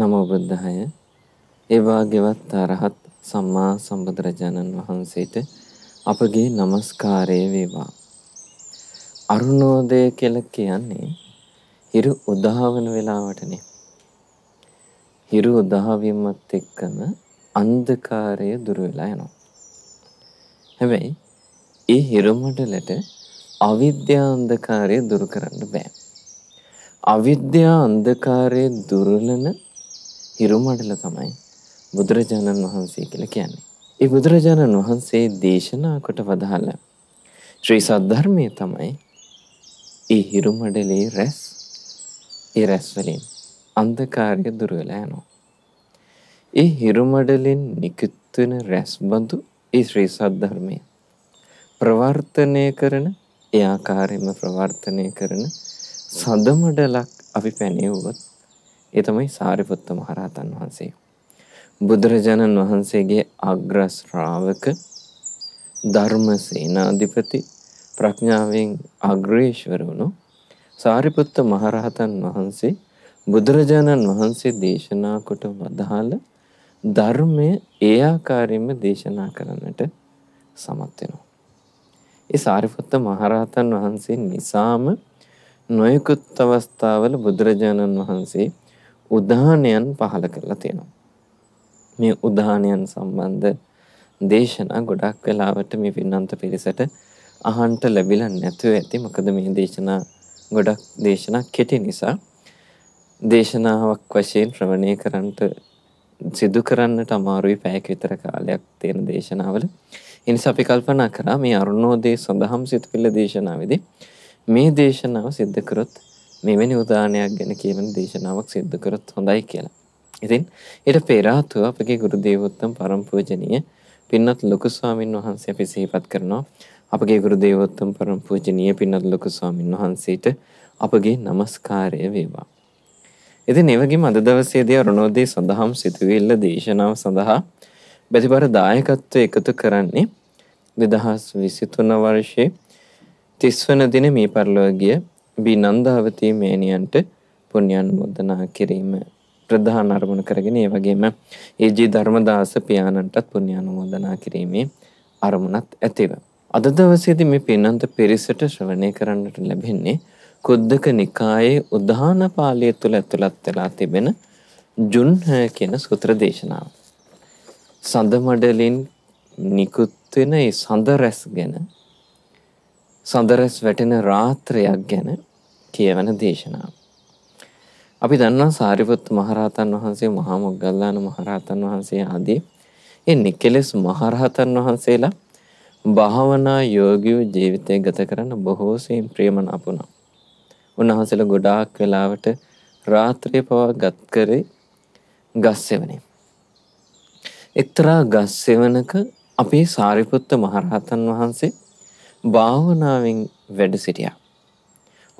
නමෝ බුද්ධාය ඒ වාගේවත් අරහත් සම්මා සම්බුදුරජාණන් වහන්සේට අපගේ নমස්කාරය වේවා අරුණෝදය කියලා කියන්නේ හිරු උදාවන වෙලාවටනේ හිරු උදාවීමත් එක්කම අන්ධකාරය දුර වෙලා යනවා හැබැයි ඒ හිරු මඩලට අවිද්‍යා අන්ධකාරය දුරු කරන්න බෑ අවිද්‍යා අන්ධකාරයේ දුර්ලන හිරුමඩල තමයි බුදුරජාණන් වහන්සේ කියලා කියන්නේ. ඒ බුදුරජාණන් වහන්සේ දේශනා කොට වදාළ ශ්‍රී සද්ධර්මයේ තමයි ඒ හිරුමඩලේ රැස් ඒ රැස් වලින් අන්ධකාරය දුර වෙලා යනවා. ඒ හිරුමඩලෙන් නිකුත් වෙන රැස්බඳු ඒ ශ්‍රී සද්ධර්මය ප්‍රවර්තනය කරන ඒ ආකාරයෙන්ම ප්‍රවර්තනය කරන සදමඩලක් අපි පැනෙවුවොත් ඒ තමයි සාරිපුත්ත මහරහතන් වහන්සේ. බුදුරජාණන් වහන්සේගේ අග්‍ර ශ්‍රාවක ධර්ම සේනාධිපති ප්‍රඥාවෙන් අග්‍රේශ්වර වුණු සාරිපුත්ත මහරහතන් වහන්සේ බුදුරජාණන් වහන්සේ දේශනා කොට වදාළ ධර්මය ඒ ආකාරයෙන්ම දේශනා කරන්නට සමත් වෙනවා. ඒ සාරිපුත්ත මහරහතන් වහන්සේ නිසාම නොයෙකුත් අවස්ථාවල බුදුරජාණන් වහන්සේ උදානයන් පහළ කරලා තියෙනවා. මේ උදානයන් සම්බන්ධ දේශනා ගොඩක් වෙලාවට මේ පින්නන්ත පිරිසට අහන්ට ලැබිලා නැතුව ඇති. මොකද මේ දේශනා ගොඩක් දේශනා කෙටි නිසා දේශනාවක් වශයෙන් ශ්‍රවණය කරන්නට සිදු කරන්නට අමාරුයි පැයක විතර කාලයක් තියෙන දේශනාවල. ඒ නිසා අපි කල්පනා කරා මේ අරුණෝදේ සඳහම් සිතුවිල්ල දේශනාවේදී මේ දේශනාව සිද්ධ කරොත් මෙවැනි උදානයක් ගැන කියන දේශනාවක් සිද්ධ කරොත් හොඳයි කියලා. ඉතින් ඊට පෙර ආතුව අපගේ ගුරු දේවෝත්තම පරමපූජනීය පින්වත් ලොකු ස්වාමින් වහන්සේ අපි සිහිපත් කරනවා. අපගේ ගුරු දේවෝත්තම පරමපූජනීය පින්වත් ලොකු ස්වාමින් වහන්සේට අපගේ নমස්කාරය වේවා. ඉතින් ඒ වගේම අද දවසේදී අරුණෝදේ සඳහම් සිතුවිල්ල දේශනාව සඳහා බැතිබර දායකත්වය එකතු කරන්නේ 2023 වර්ෂයේ 30 වන දින මේ පරිලෝකීය බිනන්දාවතී මේනියන්ට පුණ්‍යානුමෝදනා කිරීම ප්‍රධාන අරමුණ කරගෙන ඒ වගේම ඒජී ධර්මදාස පියාණන්ටත් පුණ්‍යානුමෝදනා කිරීමේ අරමුණත් ඇතිව අද දවසේදී මේ පින්නන්ත පිරිසට ශ්‍රවණය කරන්නට ලැබෙන්නේ කුද්දක නිකායේ උදාන පාළිය තුල ඇතුළත් වෙලා තිබෙන ජුන්හ කියන සූත්‍ර දේශනාව. සඳ මඩලින් නිකුත් වෙන ඒ සඳ රැස් ගැන සඳරස් වැටෙන රාත්‍රයක් ගැන කියවන දේශනාව. අපි දන්නවා සාරිපුත් මහරහතන් වහන්සේ මහා මොග්ගල්ලාන මහරහතන් වහන්සේ ආදී ඒ නිකලස් මහරහතන් වහන්සේලා භාවනා යෝගීව ජීවිතය ගත කරන බොහෝ සෙයින් ප්‍රියමනාප වුණා. උන්වහන්සේලා ගොඩාක් වෙලාවට රාත්‍රිය පවා ගත කරේ ගස් සෙවණේ. එක්තරා ගස් සෙවණක අපේ සාරිපුත්ත මහරහතන් වහන්සේ භාවනාවෙන් වැඩ සිටියා.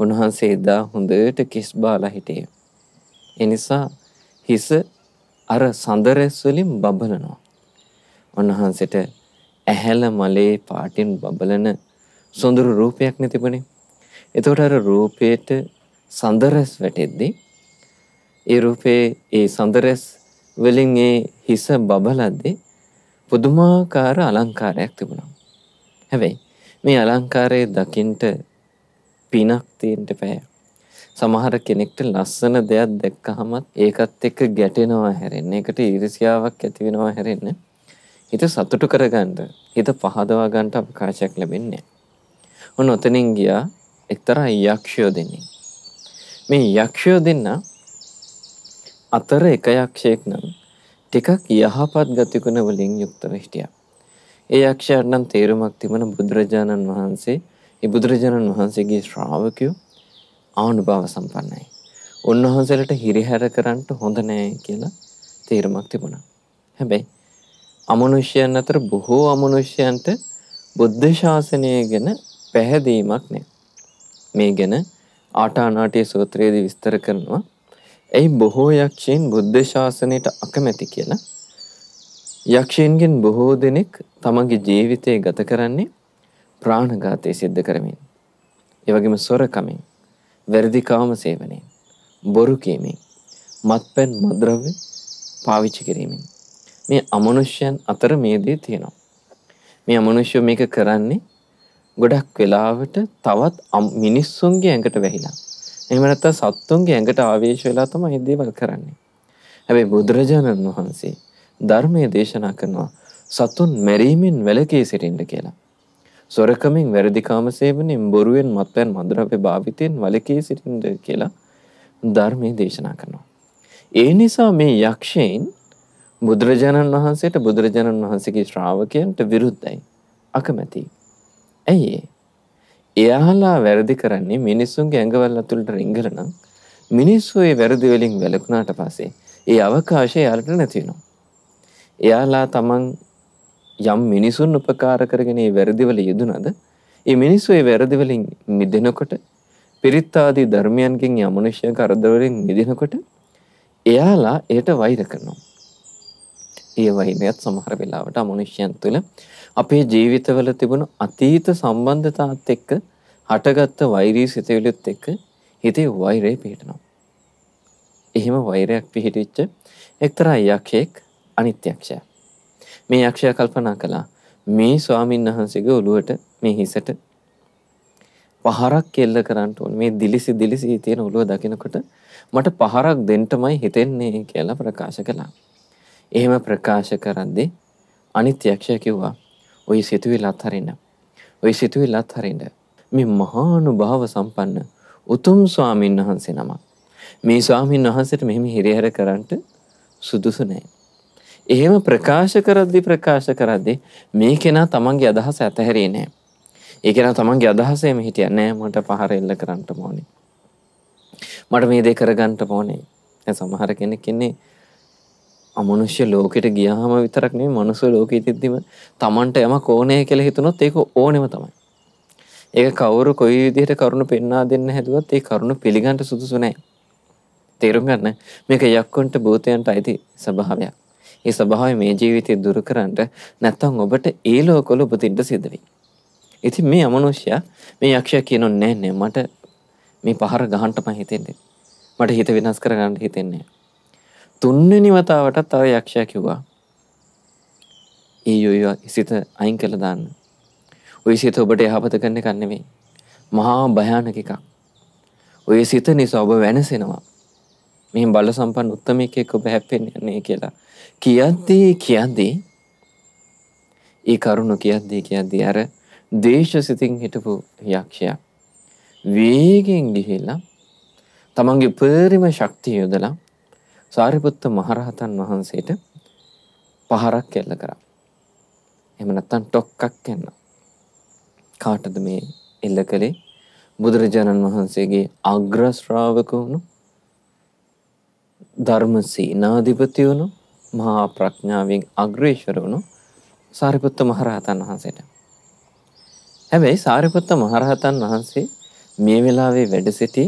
උන්වහන්සේ එදා හොඳට කිස් බාලා හිටියේ. ඒ නිසා හිස අර සඳරැස් වලින් බබලනවා. උන්වහන්සේට ඇහැල මලේ පාටින් බබලන සොඳුරු රූපයක් නේ තිබුණේ. එතකොට අර රූපේට සඳරැස් වැටෙද්දී ඒ රූපේ ඒ සඳරැස් වලින් ඒ හිස බබලද්දී පුදුමාකාර අලංකාරයක් තිබුණා. හැබැයි මේ අලංකාරය දකින්ට පිනක් තියෙන්ට පැය. සමහර කෙනෙක්ට ලස්සන දෙයක් දැක්කහමත් ඒකත් එක්ක ගැටෙනවා හැරෙන්න එකට ඉරිසියාවක් ඇතිවෙනවා හැරෙන්න හිත සතුටු කරගන්ඩ හිත පහදවා ගන්ට අවකාශයක් ලැබෙන්නේ. ඔන්න ඔතනින් ගියා එක්තරා යක්ෂයෝ දෙන්නේ. මේ යක්ෂයෝ දෙන්න අතර එක යක්ෂයෙක් නම් ටිකක් යහපත් ගතිකුණ වලින් යුක්තව හිටියා. ඒ යක්ෂයන්නම් තේරුමක් තිබෙන බුදුරජාණන් වහන්සේ ඒ බුදුරජාණන් වහන්සේගේ ශ්‍රාවකයෝ ආනුභාව සම්පන්නයි. උන්වහන්සේලට හිරිහැර කරන්න හොඳ නෑ කියලා තේරුමක් තිබුණා. හැබැයි අමනුෂ්‍යයන් අතර බොහෝ අමනුෂ්‍යයන්ට බුද්ධ ශාසනය ගැන පැහැදීමක් නෑ. මේ ගැන ආටානාටිය සූත්‍රයේදී විස්තර කරනවා. ඇයි බොහෝ යක්ෂයන් බුද්ධ ශාසනයට අකමැති කියලා යක්ෂයන්ගෙන් බොහෝ දෙනෙක් තමන්ගේ ජීවිතය ගත කරන්නේ ප්‍රාණඝාතය සිද්ධ කරමින්. ඒ වගේම සොරකමින්, වැරදි කාම සේවනයෙන්, බොරු කීමෙන්, මත්පැන් මද්‍රව්‍ය පාවිච්චි කිරීමෙන්. මේ අමනුෂ්‍යයන් අතර මේ දේ තියෙනවා. මේ අමනුෂ්‍ය මේක කරන්නේ ගොඩක් වෙලාවට තවත් මිනිස්සුන්ගේ ඇඟට වැහිලා. එහෙම නැත්නම් සත්තුන්ගේ ඇඟට ආවේශ වෙලා තමයි මේ දේවල් කරන්නේ. හැබැයි බුදුරජාණන් වහන්සේ ධර්මයේ දේශනා කරනවා සතුන් මැරීමෙන් වැළකී සිටින්න කියලා. සොරකමින් වැරදිකාම සේවනයෙන් බොරුවෙන් මත්පැන් මදුරව්‍ය භාවිතයෙන් වැළකී සිටින්න කියලා ධර්මයේ දේශනා කරනවා. ඒ නිසා මේ යක්ෂයන් බුදුරජාණන් වහන්සේට බුදුරජාණන් වහන්සේගේ ශ්‍රාවකයන්ට විරුද්ධයි අකමැති. ඇයි එයාලා වැරදි කරන්නේ මිනිස්සුන්ගේ ඇඟවල් අතුළට රිංගල නම් මිනිස්සු ඒ වැරදි වලින් වැළකුණාට පස්සේ ඒ අවකාශය යාලට නැති වෙනවා. එයාලා තමන් යම් මිනිසුන් උපකාර කරගෙන ඒ වැරදිවල යෙදුනද ඒ මිනිස්සු ඒ වැරදිවලින් මිදෙනකොට පිරිත් ආදී ධර්මයන්ගෙන් යම් මනුෂ්‍ය කරදරවලින් මිදෙනකොට එයාලා ඒට වෛර කරනවා. ඒ වෛරයත් සමහර වෙලාවට අමනුෂ්‍යයන් තුළ අපේ ජීවිතවල තිබුණු අතීත සම්බන්ධතාත් එක්ක හටගත්ත වෛරී සිතවිලිත් එක්ක හිතේ වෛරය පිහිටනවා. එහෙම වෛරයක් පිහිටිච්ච එක්තරා යක්ෂයෙක් අනිත්‍යක්ෂය. මේ යක්ෂය කල්පනා කළා මේ ස්වාමීන් වහන්සේගේ ඔළුවට මේ හිසට පහරක් කෙල්ල කරන්න ඕන මේ දිලිසි දිලිසි තියෙන ඔළුව දකිනකොට මට පහරක් දෙන්නමයි හිතෙන්නේ කියලා ප්‍රකාශ කළා. එහෙම ප්‍රකාශ කරද්දී අනිත්‍යක්ෂය කිව්වා ඔය සිතුවිලි අත්හරින්න. ඔය සිතුවිලි අත්හරින්න. මේ මහානුභාව සම්පන්න උතුම් ස්වාමින් වහන්සේ නමක්. මේ ස්වාමීන් වහන්සේට මෙහෙම හිරිහැර කරන්නට සුදුසු නැහැ. එහෙම ප්‍රකාශ කරද්දි ප්‍රකාශ කරද්දි මේ කෙනා තමන්ගේ අදහස ඇතහැරේ නෑ. ඒ කෙනා තමන්ගේ අදහසේම හිටිය නෑ මට පහර එල්ල කරන්නට ඕනේ. මට මේ දේ කරගන්නට ඕනේ. දැන් සමහර කෙනෙක් ඉන්නේ අමනුෂ්‍ය ලෝකෙට ගියාම විතරක් නෙවෙයි මනුස්ස ලෝකෙ ඉතිද්දිම තමන්ට යමක් ඕනේ කියලා හිතනොත් ඒක ඕනෙම තමයි. ඒක කවුරු කොයි විදිහට කරුණ පෙන්වා දෙන්න හැදුවත් ඒ කරුණ පිළිගන්න සුදුසු නෑ. තේරුම් ගන්න මේක යක්කොන්ට භූතයන්ට අයිති ස්වභාවයක්. ඒ ස්වභාවය මේ ජීවිතය දුරු කරන්නට නැත්තම් ඔබට ඒ ලෝකවල උපදින්න සිද්ධ වෙයි. ඉතින් මේ අමනුෂ්‍යයා මේ යක්ෂයා කියනෝ නෑ නෑ මට මේ පහර ගහන්නම හිතෙන්නේ. මට හිත වෙනස් කරගන්න හිතෙන්නේ. තුන්වෙනි වතාවටත් තව යක්ෂයා කිව්වා. ඒ යෝයෝ සිත අයින් කළ දාන්න. ඔය සිත ඔබට යහපත කරන එකක් නෙමෙයි. මහා භයානක එකක්. ඔය සිත නිසා ඔබ වෙනසෙනවා. මෙහෙම බල සම්පන්න උත්තමයෙක් එක්ක ඔබ හැප්පෙන්නේ නැහැ කියලා කියද්දී කියද්දී ඒ කරුණු කියද්දී කියද්දී අර දේශසිතින් හිටපු යක්ෂයා වේගෙන් ගිහිල්ලා තමන්ගේ උපරිම ශක්තිය යොදලා සාරිපුත්ත මහරහතන් වහන්සේට පහරක් කෙල්ල කරා. එහෙම නැත්නම් ඩොක්කක් එන්න. කාටද මේ එල්ල කළේ? බුදුරජාණන් වහන්සේගේ අග්‍ර ශ්‍රාවක වුණු ධර්මසේනාධිපති වුණු මහා ප්‍රඥාවෙන් අග්‍රේශර වුණු සාරිපුත්ත මහරහතන් වහන්සේට. හැබැයි සාරිපුත්ත මහරහතන් වහන්සේ මේ වෙලාවේ වැඩ සිටි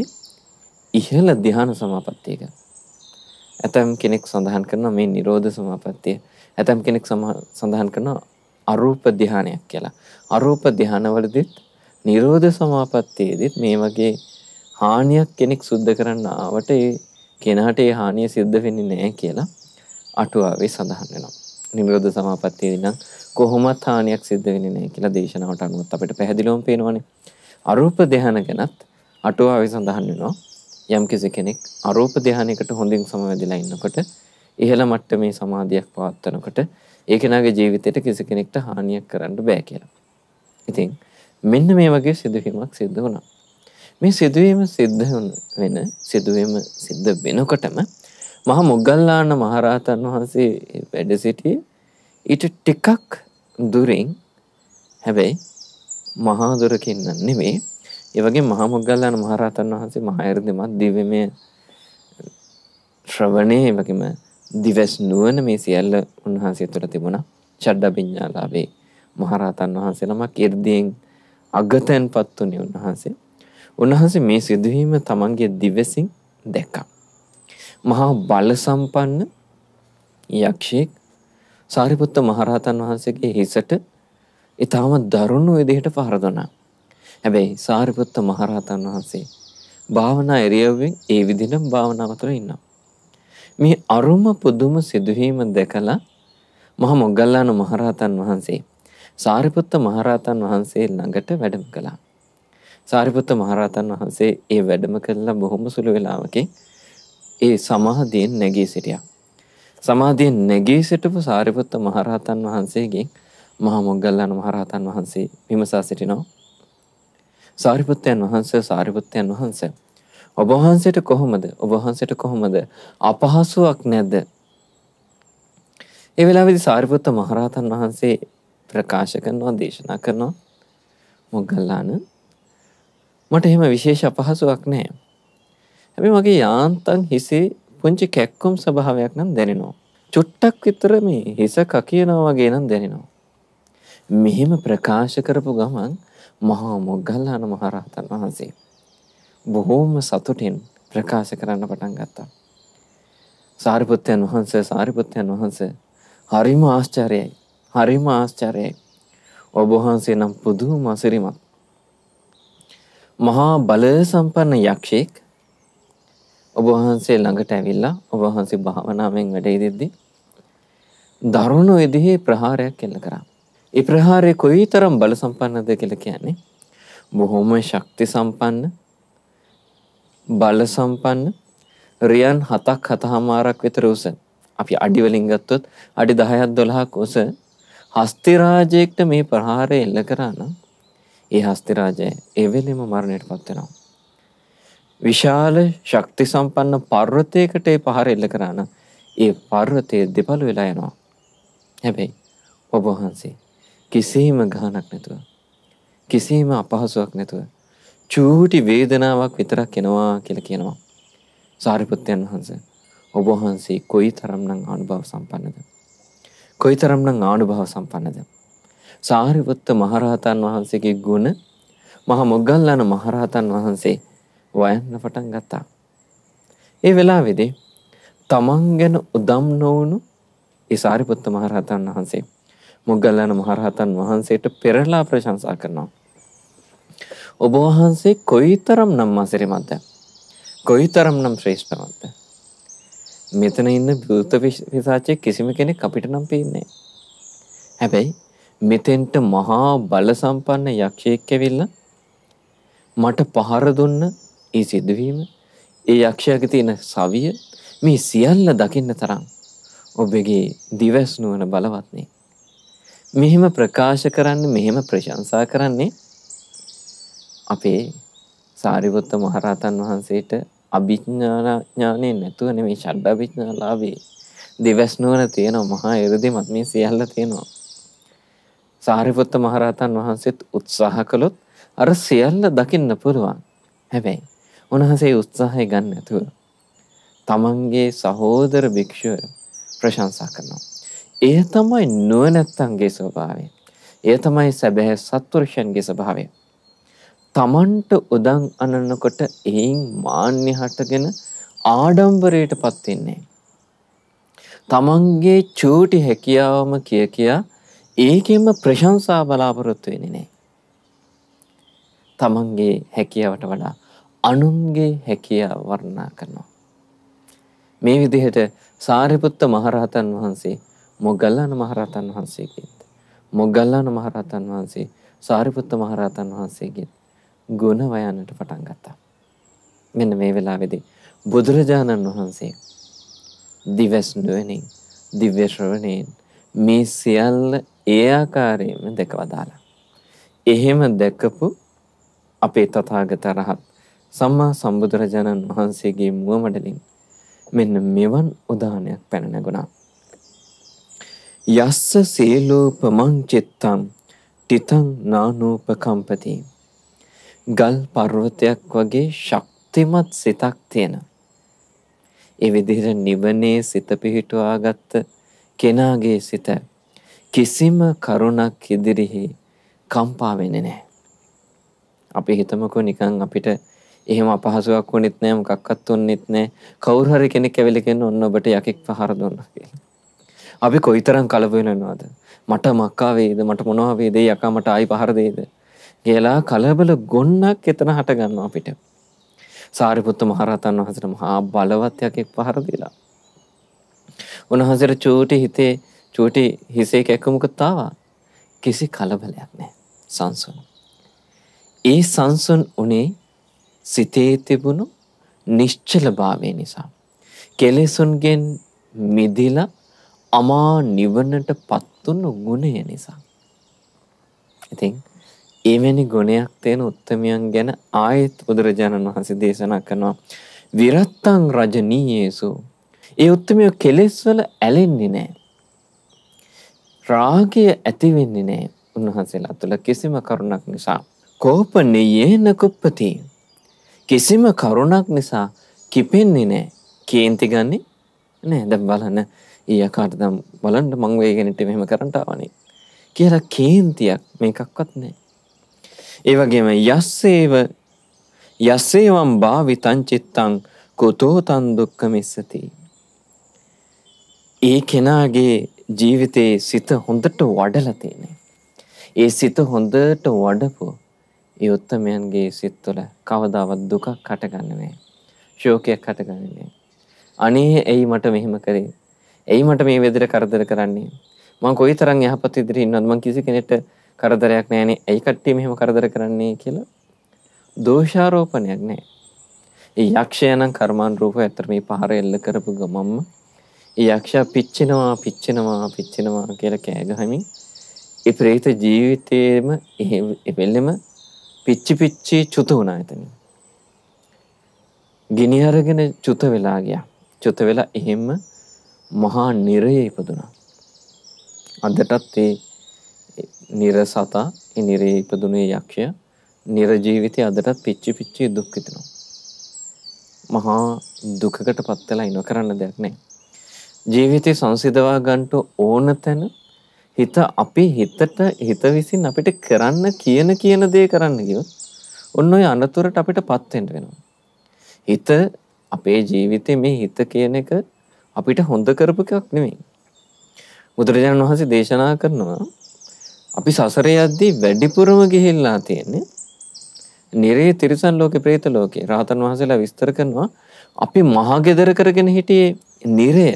ඉහළ ධ්‍යාන සමාපත්තියක. ඇතම් කෙනෙක් සඳහන් කරනවා මේ නිරෝධ සමාපත්තිය. ඇතම් කෙනෙක් සඳහන් කරනවා අරූප ධ්‍යානයක් කියලා. අරූප ධ්‍යානවලදීත් නිරෝධ සමාපත්තියේදීත් මේ වගේ හානියක් කෙනෙක් සුද්ධ කරන්න ආවට ඒ කෙනාට ඒ හානිය සිද්ධ වෙන්නේ නැහැ කියලා අටුවාවේ සඳහන් වෙනවා. නිමිරොද්ධ සමාපත්තියේදී නම් කොහොමත් හානියක් සිද්ධ වෙන්නේ නැහැ කියලා දේශනාවට අනුවත් අපිට පැහැදිලිවම පේනවනේ. අරූප ධානය ගැනත් අටුවාවේ සඳහන් වෙනවා. යම් කෙනෙක් අරූප ධානයකට හොඳින් සමවැදිලා ඉන්නකොට ඉහළ මට්ටමේ සමාධියක් පවත්වනකොට ඒ කෙනාගේ ජීවිතයට කිසි කෙනෙක්ට හානියක් කරන්න බෑ කියලා. ඉතින් මෙන්න මේ වගේ සිදුවීමක් සිද්ධ වුණා. මේ සිදුවීම සිද්ධ වෙන සිදුවීම සිද්ධ වෙනකොටම මහ මුගල්ලාන්න මහරහතන් වහන්සේ වැඩ සිටිය ඊට ටිකක් දුරින් හැබැයි මහාදුරකින්න නෙමේ ඒවගේ මහා මුගල්ලාන මහරහතන් වහන්සේ මහයර දෙමත් දිවමය ශ්‍රවණය වගේම දිවස් නුවන මේ සියල්ල උන්වහන්සේ තුර තිබුණ චඩ්ඩ බිඤ්ඥාලාවේ මහරහතන් වහන්සේ නමක් එර්දියෙන් අගතැන් පත්තුනි උන්වහන්සේ උන්වහන්සේ මේ සිදුවීම තමන්ගේ දිවෙසින් දැක්කා මහා බල සම්පන්න යක්ෂයෙක් සාරිපුත්ත මහරහතන් වහන්සේගේ හිසට ඊටම දරුණු විදිහට පහර දුන්නා. හැබැයි සාරිපුත්ත මහරහතන් වහන්සේ භාවනා එරියව්වෙන් ඒ විදිහටම භාවනාව තුළ ඉන්නවා. මේ අරුම පුදුම සිදුවීම දැකලා මහා මොග්ගල්ලාන මහරහතන් වහන්සේ සාරිපුත්ත මහරහතන් වහන්සේ ළඟට වැඩම කළා. සාරිපුත්ත මහරහතන් වහන්සේ ඒ වැඩම කළා බොහොම සුළු වෙලාවකින් ඒ සමාධියෙන් නැගී සිටියා. සමාධියෙන් නැගී සිටපු සාරිපුත්ත මහරහතන් වහන්සේගෙන් මහා මොග්ගල්ලාන මහරහතන් වහන්සේ විමසා සිටිනවා. සාරිපුත්තයන් වහන්සේ සාරිපුත්තයන් වහන්සේ ඔබ වහන්සේට කොහොමද ඔබ වහන්සේට කොහොමද අපහසුාවක් නැද්ද? ඒ වෙලාවේදී සාරිපුත්ත මහරහතන් වහන්සේ ප්‍රකාශ කරනවා දේශනා කරනවා මොග්ගල්ලාන මට එහෙම විශේෂ අපහසුාවක් නැහැ. හැබි මගේ යාන්තන් හිසේ පුංචි කැක්කුම් ස්වභාවයක් නම් දැනෙනවා. චුට්ටක් විතර මේ හිස කකියනවා වගේ නම් දැනෙනවා. මෙහෙම ප්‍රකාශ කරපු ගමන් මහා මොග්ගල්ලාන මහරහතන් වහන්සේ. බොහෝම සතුටින් ප්‍රකාශ කරන්න පටන් ගත්තා. සාරිපුත්තයන් වහන්ස සාරිපුත්තයන් වහන්ස හරිම ආශ්චාරයයි හරිම ආශ්චාරයයි ඔබහන්සේ නම් පුදුම අසිරිමත් මහා බල සම්පන්න යක්ෂයෙක් ඔබ වහන්සේ ළඟට ඇවිල්ලා ඔබ වහන්සේ භාවනාවෙන් වැඩ ඉදිද්දී දරුණු විදිහේ ප්‍රහාරයක් එල්ල කරා. ඒ ප්‍රහාරය කොයිතරම් බල සම්පන්නද කියලා කියන්නේ බොහොම ශක්ති සම්පන්න බල සම්පන්න රියන් 7ක් 7හමාරක් විතර උස අපි අඩි වලින් ගත්තොත් අඩි 10ක් 12ක් උස හස්ති රාජයෙක්ට මේ ප්‍රහාරය එල්ල කරා නම් ඒ හස්ති රාජය ඒ වෙලෙම මරණයටපත් වෙනවා විශාල ශක්ති සම්පන්න පර්වතයකට ඒ පහර එල්ල කරා නම් ඒ පර්වතය දෙපළ වෙලා යනවා. හැබැයි ඔබ වහන්සේ කිසිම ගහනක් නැතුව කිසිම අපහසුාවක් නැතුව චූටි වේදනාවක් විතරක් එනවා කියලා කියනවා. සාරිපුත්යන් වහන්සේ ඔබ වහන්සේ කොයිතරම්නම් අනුභව සම්පන්නද? කොයිතරම්නම් ආනුභව සම්පන්නද? සාරිපුත්ත මහරහතන් වහන්සේගේ ගුණ මහා මොග්ගල්ලාන මහරහතන් වහන්සේ වයන්න පටන් ගත්තා. ඒ වෙලාවේදී තමන් ගැන උදම් නොවුණු ඒ සාරිපුත්ත මහරහතන් වහන්සේ මොග්ගල්ලාන මහරහතන් වහන්සේට පෙරලා ප්‍රශංසා කරනවා. ඔබ වහන්සේ කොයිතරම් නම් අසිරිමත්ද? කොයිතරම් නම් ශ්‍රේෂ්ඨවත්ද? මෙතන ඉන්න භූත විසාචයේ කිසිම කෙනෙක් අපිට නම් පේන්නේ හැබැයි මෙතෙන්ට මහා බල සම්පන්න යක්ෂයෙක් ඇවිල්ලා මට පහර දුන්න ඒ සිද්ධවීම ඒ යක්ෂයාගේ තියෙන සවිය මේ සියල්ල දකින්න තරම් ඔබගේ දිවස් නුවණ බලවත්නේ. මෙහෙම ප්‍රකාශ කරන්නේ මෙහෙම ප්‍රශංසා කරන්නේ අපේ සාරිපුත්ත මහරහතන් වහන්සේට අභිඥාඥානෙ නැතුව නෙමෙයි ෂඩ්ඩාභිඥාලාභේ දිවස් නුවණ තියෙනවා මහා එරදෙමත් මේ සියල්ල තියෙනවා. සාරිපුත්ත මහරහතන් වහන්සේත් උත්සාහ කළොත් අර සියල්ල දකින්න පුළුවන්. හැබැයි උන්වහන්සේ උත්සාහය ගන්න නැතුව තමන්ගේ සහෝදර භික්ෂුව ප්‍රශංසා කරනවා. එය තමයි නුවණැත්තන්ගේ ස්වභාවය. එය තමයි සැබෑ සත්පුරුෂයන්ගේ ස්වභාවය. තමන්ට උදන් අනනකොට එයින් මාන්‍ය හටගෙන ආඩම්බරයටපත් වෙන්නේ. තමන්ගේ චූටි හැකියාවම කිය කියා ඒකෙම ප්‍රශංසා බලාපොරොත්තු වෙන්නේ නැහැ. තමන්ගේ හැකියාවට වඩා අනුන්ගේ හැකියාව වර්ණනා කරනවා. මේ විදිහට සාරිපුත්ත මහරහතන් වහන්සේ මොග්ගල්ලාන මහරහතන් වහන්සේගෙත් මොග්ගල්ලාන මහරහතන් වහන්සේ සාරිපුත්ත මහරහතන් වහන්සේගෙත් ගුණ වයන්නට පටන් ගත්තා. මෙන්න මේ වෙලාවේදී බුදුරජාණන් වහන්සේ දිවස් නුවණින් දිව්‍ය ශ්‍රවණයෙන් මේ සියල්ල ඒ ආකාරයෙන්ම දැකවදාලා. එහෙම දැකපු අපේ තථාගත රහත් සම්මා සම්බුදුරජාණන් වහන්සේගේ මුවමඩලින් මෙන්න මෙවන් උදාහරණයක් පැන නැගුණා. යස්ස සීලෝපමං චිත්තං තිතං නානෝපකම්පති. ගල් පර්වතයක් වගේ ශක්තිමත් සිතක් තියෙන. ඒ විදිහට නිවනේ සිත පිහිටුවාගත්ත කෙනාගේ සිත කිසිම කරුණක් ඉදිරිහි කම්පා වෙන්නේ නැහැ. අපි හිතමුකෝ නිකන් අපිට එහෙම අපහසුයක් වුණෙත් නෑ මොකක්වත් වුණෙත් නෑ කවුරු හරි කෙනෙක් ඇවිල්ලා කියන්නේ ඔන්න ඔබට යකෙක් පහර දුන්නා කියලා. අපි කොයිතරම් කලබල වෙනවද? මට මක්කා වේද? මට මොනවා වේද? යකා මට ආයි පහර දෙයිද? කියලා කලබල ගොන්නක් එතන හට ගන්නවා අපිට. සාරිපුත්ත මහරහතන් වහන්සේට මහා බලවත් යකෙක් පහර දීලා. උන්වහන්සේට චූටි හිතේ චූටි හිසේ කැක්කමකුත් ආවා. කිසි කලබලයක් නැහැ. සංසුන්. ඒ සංසුන් උනේ සිතේ තිබුණු නිශ්චලභාවය නිසා. කෙලෙසුන්ගෙන් මිදිලා අමා නිවනට පත්තුණු ගුණය නිසා. ඉතින් එවැනි ගුණයක් තියෙන උත්තමයන් ගැන ආයෙත් බුදුරජාණන් වහන්සේ දේශනා කරනවා විරත්තං රජනීයේසු ඒ උත්තමයෝ කෙලෙස් වල ඇලෙන්නේ නැහැ. රාගය ඇති වෙන්නේ නැහැ. උන්වහන්සේලා තුළ කිසිම කරුණක් නිසා කෝපනීයේන කුප්පති කිසිම කරුණක් නිසා කිපෙන්නේ නෑ කේන්ති ගන්නේ නෑ දැම් බලන්න ඒකාට දම් බලන්ට මංවේගෙනට මෙහෙම කරටාවනේ කියලා කේන්තියක් මේකක්වත් නෑ. ඒවගේම යස්සේව යස්සේවම් භාවිතංචිත්තං කොතෝතන් දුක්ක මෙස්සති. ඒ කෙනාගේ ජීවිතයේ සිත හොඳට වඩලතිනේ. ඒ සිත හොඳට වඩපු ඒ උත්තමයන්ගේ සිත් තුළ කවදාවත් දුකක් හටගන්නේ නැහැ. ශෝකයක් හටගන්නේ නැහැ. අනේ ඇයි මට මෙහෙම කරේ? ඇයි මට මේ විදිහට කරදර කරන්නේ? මම කොයිතරම් යහපත් ඉදිරිය ඉන්නවද? මම කිසි කෙනෙක්ට කරදරයක් නැහැනේ. ඇයි කට්ටිය මෙහෙම කරදර කරන්නේ කියලා දෝෂාරෝපණයක් නැහැ. ඒ යක්ෂයා නම් කර්මාන් රූපය ඇත්තට මේ පාර එල්ල කරපු ගමම්ම ඒ යක්ෂයා පිච්චෙනවා පිච්චෙනවා පිච්චෙනවා කියලා කෑ ගහමින් ඒ ප්‍රේත ජීවිතේම එහෙම එපෙල්ලෙම පිච්චි පිච්චි චුත වුණා එතන. ගිනි අරගෙන චුත වෙලා ගියා. චුත වෙලා එහෙම මහා නිරයේ ඉපදුනා. අදටත් ඒ නිර සතා ඒ නිරේ ඉපදුනේ යක්ෂය නිර ජීවිතය අදටත් පිච්චි පිච්චි දුක් විඳිනවා. මහා දුකකට පත් වෙලා ඉනව කරන්න දෙයක් නැහැ. ජීවිතේ සංසිඳවා ගන්නට ඕන තැන හිත අපේ හිතට හිත විසින් අපිට කරන්න කියන කියන දේ කරන්න කිව්වොත් ඔන්න ඔය අනතුරට අපිට පත් වෙන්න වෙනවා. හිත අපේ ජීවිතේ මේ හිත කියන එක අපිට හොඳ කරපු එකක් නෙමෙයි. බුදුරජාණන් වහන්සේ දේශනා කරනවා අපි සසරේ යද්දී වැඩිපුරම ගිහිල්ලා තියෙන්නේ නිරේ තිරිසන් ලෝකේ പ്രേත ලෝකේ රහතන් වහන්සේලා විස්තර කරනවා අපි මහා gedara කරගෙන හිටියේ නිරේ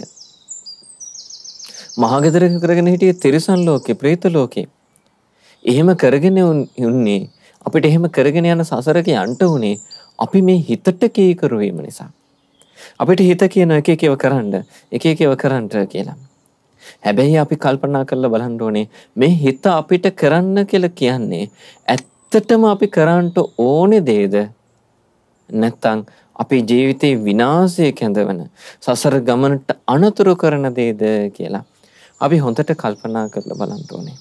මහගෙදරක කරගෙන හිටියේ තිරිසන් ලෝකේ ප්‍රේත ලෝකේ. එහෙම කරගෙන උන්නේ අපිට එහෙම කරගෙන යන සසරක යන්ට උනේ අපි මේ හිතට කීකරු වීම නිසා. අපිට හිත කියන එක එකව කරන්න එක එකව කරන්න කියලා. හැබැයි අපි කල්පනා කරලා බලන්න ඕනේ මේ හිත අපිට කරන්න කියලා කියන්නේ ඇත්තටම අපි කරන්නට ඕනේ දෙයද නැත්නම් අපේ ජීවිතේ විනාශය කැඳවන සසර ගමනට අනතුරු කරන දෙයද කියලා. අපි හොඳට කල්පනා කරලා බලන්න ඕනේ.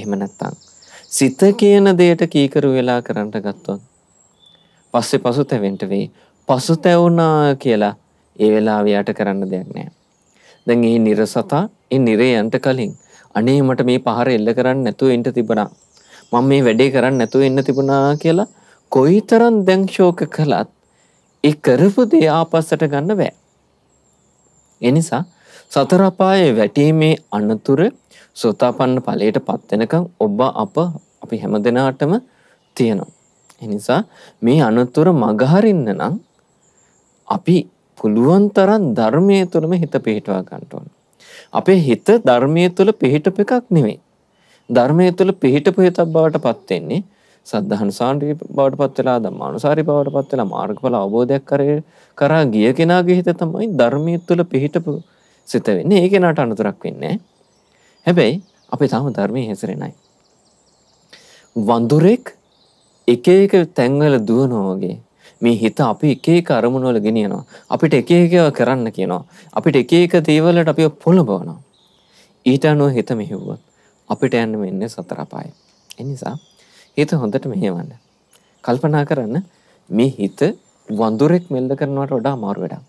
එහෙම නැත්නම් සිත කියන දෙයට කීකරු වෙලා කරන්න ගත්තොත් පස්සේ පසුතැවෙන්න වෙයි. පසුතැවුණා කියලා ඒ වෙලාවේ යට කරන්න දෙයක් නැහැ. දැන් මේ නිර්සතා ඒ නිරයන්ට කලින් අනේ මට මේ පහර එල්ල කරන්න නැතුව ඉන්න තිබුණා. මම මේ වැඩේ කරන්න නැතුව ඉන්න තිබුණා කියලා කොයිතරම් දැන් ශෝක කළත් ඒ කරපු දේ ආපස්සට ගන්න බෑ. ඒ නිසා සතරපායේ වැටීමේ අනතුර සෝතාපන්න ඵලයට පත්වෙනකම් ඔබ අප අපි හැම දෙනාටම තියෙනවා. එනිසා මේ අනතුර මගහරින්න නම් අපි පුළුවන් තරන් ධර්මය තුළම හිත පිහිටවා ගන්ටඕන. අපේ හිත ධර්මය තුළ පිහිටප එකක් නෙවේ. ධර්මය තුළ පිහිටපු හිතක් බවට පත්වෙන්නේ සද්ධහන් සාන්ටි බවට පත්වෙලා දම් අනුසාරි බවට පත්වෙලා මාර්ගඵල අවබෝධයක් කරය කරා ගිය කෙනගේ හිත තමයි ධර්මය තුළ පිහිටපු සිත වෙන්නේ ඒ කෙනාට අනතුරක් වෙන්නේ හැබැයි අපි තාම ධර්මයේ හැසිරෙනයි වඳුරෙක් එක එක තැන්වල දුවනවා වගේ මේ හිත අපි එක එක අරමුණු වල ගෙනියනවා අපිට එක එක කරන්න කියනවා අපිට එක එක දේවල්වලට අපි පොළඹවනවා ඊට අනුව හිත මෙහෙව්වොත් අපිට යන්න වෙන්නේ සතර අපාය ඒ නිසා හිත හොඳට මෙහෙවන්න කල්පනා කරන්න මේ හිත වඳුරෙක් මෙල්ල කරනවට වඩා අමාරු වැඩක්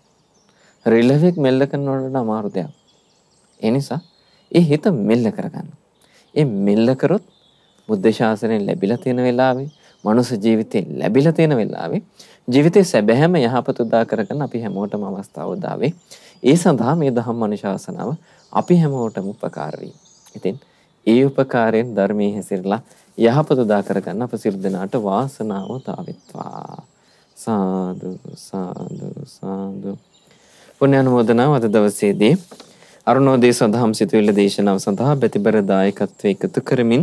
රිලවෙක් මෙල්ල කරනවට අමාරු දෙයක්. ඒ නිසා ඒ හිත මෙල්ල කරගන්න. ඒ මෙල්ල කරොත් බුද්ධ ශාසනයෙන් ලැබිලා තියෙන වෙලාවේ, මනුස්ස ජීවිතේ ලැබිලා තියෙන වෙලාවේ ජීවිතේ සැබෑම යහපත උදා කරගන්න අපි හැමෝටම අවස්ථාව උදා වේ. ඒ සඳහා මේ ධම්ම අනුශාසනාව අපි හැමෝටම උපකාර වේ. ඉතින් ඒ උපකාරයෙන් ධර්මයේ හැසිරලා යහපත උදා කරගන්න අප සියලු දෙනාට වාසනාව තාවිත්වා. සාදු සාදු සාදු පුණ්‍ය අනුමෝදනාව අද දවසේදී අරුණෝදේ සදහම් සිතුවිල්ල දේශනාව සඳහා ප්‍රතිබර දායකත්වය එකතු කරමින්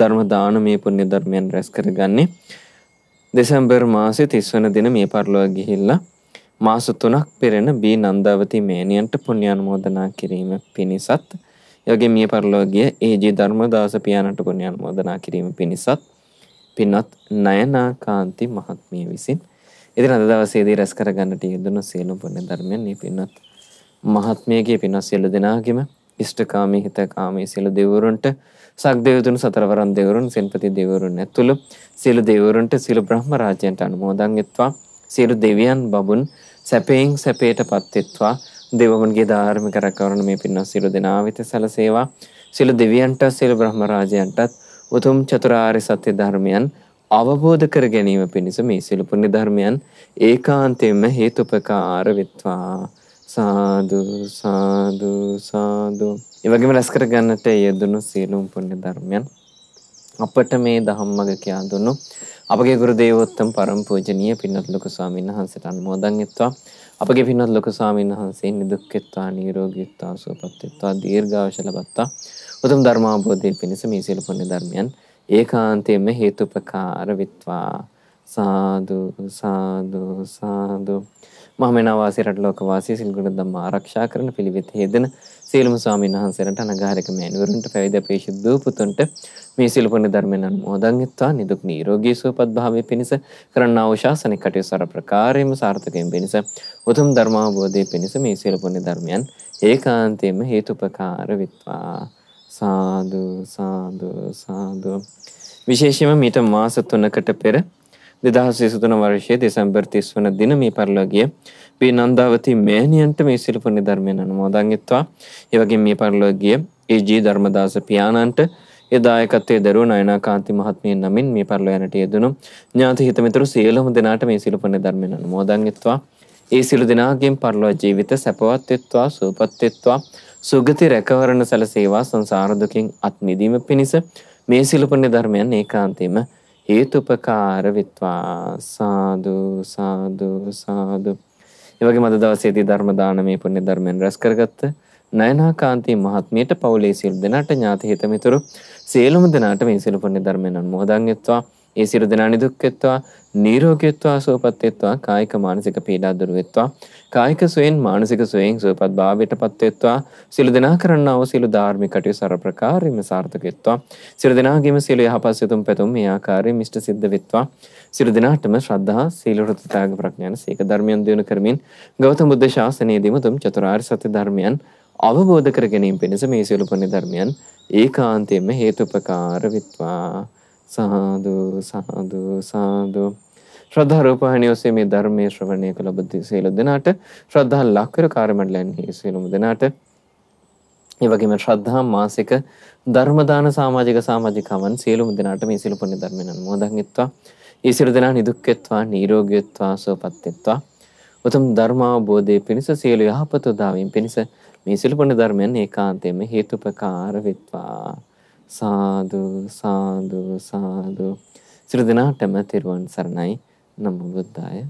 ධර්ම දානමය පුණ්‍ය ධර්මයන් රැස් කරගන්නේ දෙසැම්බර් මාසේ 30 වන දින මේ පරිලෝක ගිහිල්ලා මාස 3ක් පෙරෙන බී නන්දාවති මෑණියන්ට පුණ්‍ය අනුමෝදනා කිරීම පිණිසත් යෝගේ මිය පරලෝක ගිය ඒජී ධර්මදාස පියාණන්ට පුණ්‍ය අනුමෝදනා කිරීම පිණිසත් පින්වත් නයනා කාන්ති මහත්මිය විසින් ඉතින් අද දවසේදී රැස් කරගන්න තියෙන සියලුම පුණ්‍ය ධර්මයන් මේ පින්වත් මහත්මයාගේ පින්වත් සියලු දෙනාගේම ඉෂ්ඨකාමී හිතකාමී සියලු දෙවිවරුන්ට සක්දේවතුන් සතරවරන් දෙවිවරුන් සෙන්පති දෙවිවරුන් ඇතුළු සියලු දෙවිවරුන්ට සියලු බ්‍රහ්ම රාජ්‍යයන්ට අනුමෝදන් වෙත්වා සියලු දෙවියන් බබුන් සැපයෙන් සැපයටපත් වෙත්වා දෙවගුණගේ ධාර්මික රැකවරණ මේ පින්වත් සියලු දෙනා වෙත සැලසේවා සියලු දෙවියන්ට සියලු බ්‍රහ්ම රාජ්‍යයන්ටත් උතුම් චතුරාර්ය සත්‍ය ධර්මයන් අවබෝධ කර ගැනීම පිණිස මේ සියලු පුණ්‍ය ධර්මයන් ඒකාන්තයෙන්ම හේතුපකාර වෙත්වා සාදු සාදු සාදු ඒ වගේම රැස් කර ගන්නට යෙදුණු සියලුම පුණ්‍ය ධර්මයන් අපට මේ ධම්මග කියා දුන්නු අපගේ ගුරු දේවෝත්තම පරම පූජනීය පින්වත් ලොකු ස්වාමීන් වහන්සේට අනුමෝදන් වෙත්වා අපගේ පින්වත් ලොකු ස්වාමීන් වහන්සේ නිදුක් වෙත්වා නිරෝගී වෙත්වා සුවපත් වෙත්වා දීර්ඝායුෂ ලබත්තා උතුම් ධර්මාභෝධයේ පිණිස මේ සියලු පුණ්‍ය ධර්මයන් ඒකාන්තයෙන්ම හේතුපකාර විත්වා සාදු සාදු සාදු මහමෙනවාසී රට ලෝකවාසී සිල්ගුණ ධම්ම ආරක්ෂා කරන පිළිවෙත හෙදෙන සියලුම ස්වාමීන් වහන්සේලාට අනගාരിക මෑණිවරුන්ට පැවිදි අපේක්ෂිතෝ පුතුන්ට මේ සිල් පුණ්‍ය ධර්මයන් අනුමෝදන් වෙත්වා නිදුක් නිරෝගී සුවපත් භාවයේ පිණිස කරන්නා වූ ශාසනික කටයුතු සර ප්‍රකාරයෙන්ම සාර්ථකයෙන් පිණිස උතුම් ධර්මාභෝධයේ පිණිස මේ සිල් පුණ්‍ය ධර්මයන් ඒකාන්තයෙන්ම හේතුපකාර විත්වා සාදු සාදු සාදු විශේෂයෙන්ම මීට මාස 3කට පෙර 2023 වර්ෂයේ දෙසැම්බර් 30 වන දින මේ පරිලෝක ගිය මේ නන්දාවති මෑණියන්ට මේ සිල් පුණ්‍ය ධර්මයන් අනුමෝදන් වෙත්වා. ඒ වගේම මේ පරිලෝක ගිය ඒ.ජී. ධර්මදාස පියාණන්ට ඒ දායකත්වයේ දරුව නයනාකාන්ති මහත්මියන් නමින් මේ පරිලෝක යනට යෙදුණු ඥාති හිතමිතුරු සියලුම දෙනාට මේ සිල් පුණ්‍ය ධර්මයන් අනුමෝදන් වෙත්වා. ඒ සියලු දෙනාගෙන් පරිලෝක ජීවිත සැපවත් වෙත්වා, සුවපත් වෙත්වා. සුගති රැකවරණ සැලසේවා සංසාර දුකින් අත් මිදීම පිණිස මේ සිළුපුණ්‍ය ධර්මයන් ඒකාන්තයෙන්ම හේතුපකාර විත්වා සාදු සාදු සාදු ඒ වගේම අද දවසේදී ධර්ම දානමේ පුණ්‍ය ධර්මයන් රැස් කරගත්තා නයනාකාන්තී මහත්මියට පවුලේ සියලු දෙනාට ඥාති හිතමිතුරු සියලුම දෙනාට මේ සිළු පුණ්‍ය ධර්මයන් අනුමෝදන් වෙත්වා ඒ සිරු දෙනා නිදුක්කෙත්වා නීරෝගෙත්වා සුවපත්වෙත්වා කායික මානසික පීඩා දුරුවෙත්වා කායික සුවෙන් මානසික සුවයෙන් සුවපත් භාවයට පත්වෙත්වා සිළු දෙනා කරන්නව සිළු ධාර්මිකටය සරප්‍රකාරීම සාර්ථකෙත්වා සිරු දෙනාගේම සිළු යහපත් සිතුම් පැතුම් මේ ආකාරයෙන් මිෂ්ට සිද්ධ වෙත්වා සිරු දිනාටම ශ්‍රද්ධා සීල ෘතතාග ප්‍රඥාන සීක ධර්මයන් දිනු කරමින් ගෞතම බුද්ධ ශාසනයේදීම තුම් චතුරාර්ය සත්‍ය ධර්මයන් අවබෝධ කර ගැනීම පිණිස මේ සියලු පුණ්‍ය ධර්මයන් ඒකාන්තයෙන්ම හේතුපකාර විත්වා සාදු සාදු සාදු ශ්‍රද්ධා රූපවාහිනිය ඔස්සේ මේ ධර්මයේ ශ්‍රවණය කළ බුද්ධ සීල දෙනාට ශ්‍රද්ධා ලක්කර කාර්ය මණ්ඩලයන්හි සීලමු දෙනාට ඒ වගේම ශ්‍රද්ධා මාසික ධර්ම දාන සමාජික සමාජිකවන් සීලමු දෙනාට මේ සීල පුණ්‍ය ධර්මයන් අනුමෝදන් වෙත්වා ඒ සියලු දෙනා නිදුක්කෙත්වා නිරෝගීත්වා සුවපත්ත්වා උතුම් ධර්ම අවබෝධයේ පිණිස සීල යහපත උදාවීම පිණිස මේ සීල පුණ්‍ය ධර්මයන් ඒකාන්තයෙන්ම හේතුපකාර වෙත්වා සාදු සාදු සාදු සිරු දිනාටම තෙරුවන් සරණයි නමෝ බුද්දාය